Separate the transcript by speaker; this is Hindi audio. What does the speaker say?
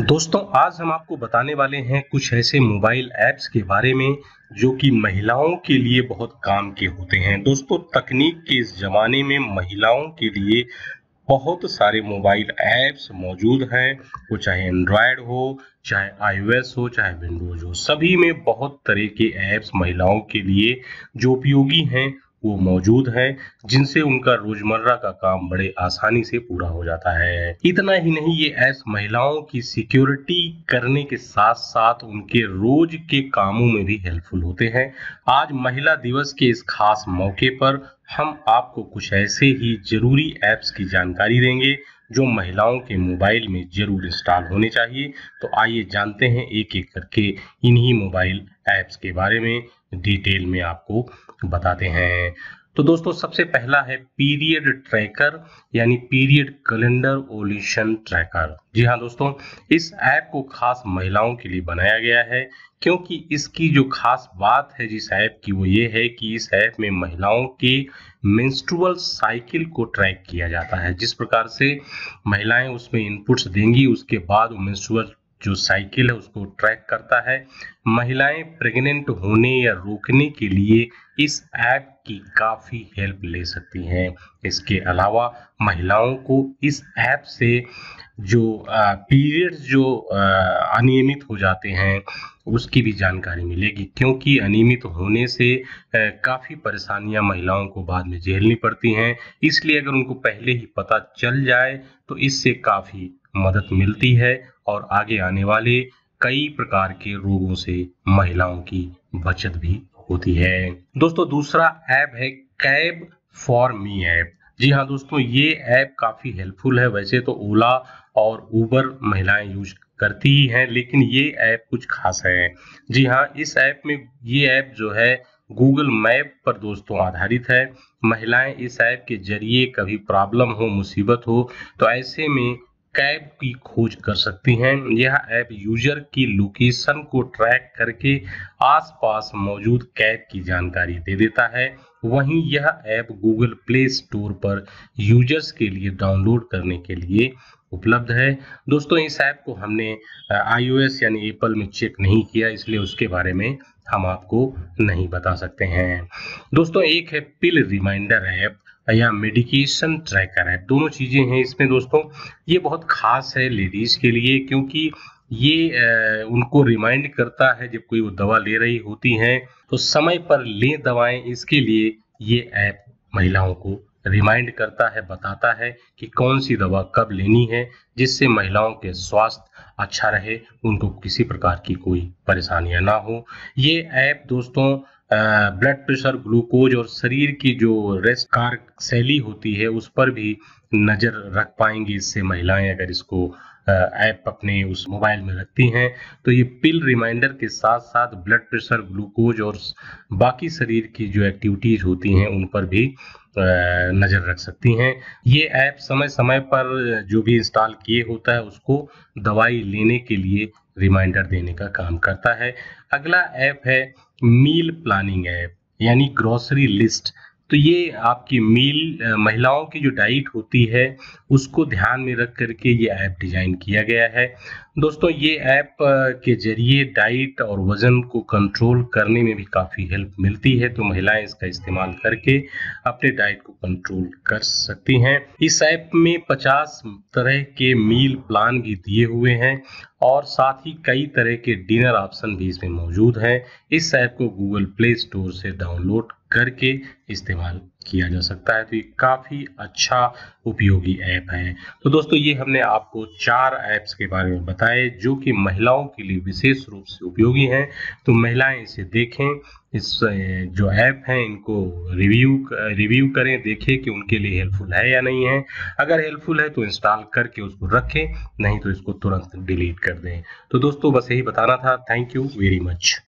Speaker 1: दोस्तों आज हम आपको बताने वाले हैं कुछ ऐसे मोबाइल ऐप्स के बारे में जो कि महिलाओं के लिए बहुत काम के होते हैं दोस्तों तकनीक के इस ज़माने में महिलाओं के लिए बहुत सारे मोबाइल ऐप्स मौजूद हैं वो चाहे एंड्रॉयड हो चाहे आईओएस हो चाहे विंडोज हो सभी में बहुत तरह के ऐप्स महिलाओं के लिए जो उपयोगी हैं वो मौजूद है जिनसे उनका रोजमर्रा का काम बड़े आसानी से पूरा हो जाता है इतना ही नहीं ये ऐस महिलाओं की सिक्योरिटी करने के साथ साथ उनके रोज के कामों में भी हेल्पफुल होते हैं आज महिला दिवस के इस खास मौके पर हम आपको कुछ ऐसे ही जरूरी ऐप्स की जानकारी देंगे जो महिलाओं के मोबाइल में जरूर इंस्टॉल होने चाहिए तो आइए जानते हैं एक एक करके इन्हीं मोबाइल ऐप्स के बारे में डिटेल में आपको बताते हैं तो दोस्तों सबसे पहला है पीरियड ट्रैकर यानी पीरियड कैलेंडर ओल्यूशन ट्रैकर जी हाँ दोस्तों इस ऐप को खास महिलाओं के लिए बनाया गया है क्योंकि इसकी जो खास बात है जिस ऐप की वो ये है कि इस ऐप में महिलाओं के मेंस्ट्रुअल साइकिल को ट्रैक किया जाता है जिस प्रकार से महिलाएं उसमें इनपुट्स देंगी उसके बाद वो मेंस्ट्रुअल जो साइकिल है उसको ट्रैक करता है महिलाएं प्रेग्नेंट होने या रोकने के लिए इस ऐप की काफ़ी हेल्प ले सकती हैं इसके अलावा महिलाओं को इस ऐप से जो पीरियड्स जो अनियमित हो जाते हैं उसकी भी जानकारी मिलेगी क्योंकि अनियमित होने से काफ़ी परेशानियां महिलाओं को बाद में झेलनी पड़ती हैं इसलिए अगर उनको पहले ही पता चल जाए तो इससे काफ़ी मदद मिलती है और आगे आने वाले कई प्रकार के रोगों से महिलाओं की बचत भी होती है दोस्तों दूसरा ऐप है कैब फॉर मी ऐप जी हाँ दोस्तों ये ऐप काफ़ी हेल्पफुल है वैसे तो ओला और ऊबर महिलाएं यूज करती ही हैं लेकिन ये ऐप कुछ खास है जी हाँ इस ऐप में ये ऐप जो है गूगल मैप पर दोस्तों आधारित है महिलाएं इस ऐप के जरिए कभी प्रॉब्लम हो मुसीबत हो तो ऐसे में कैब की खोज कर सकती हैं यह ऐप यूजर की लोकेशन को ट्रैक करके आसपास मौजूद कैब की जानकारी दे देता है वहीं यह ऐप गूगल प्ले स्टोर पर यूजर्स के लिए डाउनलोड करने के लिए उपलब्ध है दोस्तों इस ऐप को हमने आईओएस यानी एप्पल में चेक नहीं किया इसलिए उसके बारे में हम आपको नहीं बता सकते हैं दोस्तों एक है पिल रिमाइंडर ऐप या मेडिकेशन ट्रैकर ऐप दोनों चीज़ें हैं इसमें दोस्तों ये बहुत खास है लेडीज के लिए क्योंकि ये उनको रिमाइंड करता है जब कोई वो दवा ले रही होती हैं तो समय पर ले दवाएं इसके लिए ये ऐप महिलाओं को रिमाइंड करता है बताता है कि कौन सी दवा कब लेनी है जिससे महिलाओं के स्वास्थ्य अच्छा रहे उनको किसी प्रकार की कोई परेशानियां ना हो ये ऐप दोस्तों ब्लड प्रेशर ग्लूकोज और शरीर की जो रेस्ट कार शैली होती है उस पर भी नज़र रख पाएंगी इससे महिलाएं अगर इसको ऐप अपने उस मोबाइल में रखती हैं तो ये पिल रिमाइंडर के साथ साथ ब्लड प्रेशर ग्लूकोज और बाकी शरीर की जो एक्टिविटीज़ होती हैं उन पर भी नज़र रख सकती हैं ये ऐप समय समय पर जो भी इंस्टॉल किए होता है उसको दवाई लेने के लिए रिमाइंडर देने का काम करता है अगला ऐप है मील प्लानिंग ऐप यानी ग्रोसरी लिस्ट तो ये आपकी मील महिलाओं की जो डाइट होती है उसको ध्यान में रख करके ये ऐप डिज़ाइन किया गया है दोस्तों ये ऐप के जरिए डाइट और वज़न को कंट्रोल करने में भी काफ़ी हेल्प मिलती है तो महिलाएं इसका इस्तेमाल करके अपने डाइट को कंट्रोल कर सकती हैं इस ऐप में 50 तरह के मील प्लान भी दिए हुए हैं और साथ ही कई तरह के डिनर ऑप्शन भी इसमें मौजूद हैं इस ऐप को गूगल प्ले स्टोर से डाउनलोड करके इस्तेमाल किया जा सकता है तो ये काफ़ी अच्छा उपयोगी ऐप है तो दोस्तों ये हमने आपको चार ऐप्स के बारे में बताए जो कि महिलाओं के लिए विशेष रूप से उपयोगी हैं तो महिलाएं इसे देखें इस जो ऐप है इनको रिव्यू रिव्यू करें देखें कि उनके लिए हेल्पफुल है या नहीं है अगर हेल्पफुल है तो इंस्टॉल करके उसको रखें नहीं तो इसको तुरंत डिलीट कर दें तो दोस्तों बस यही बताना था थैंक यू वेरी मच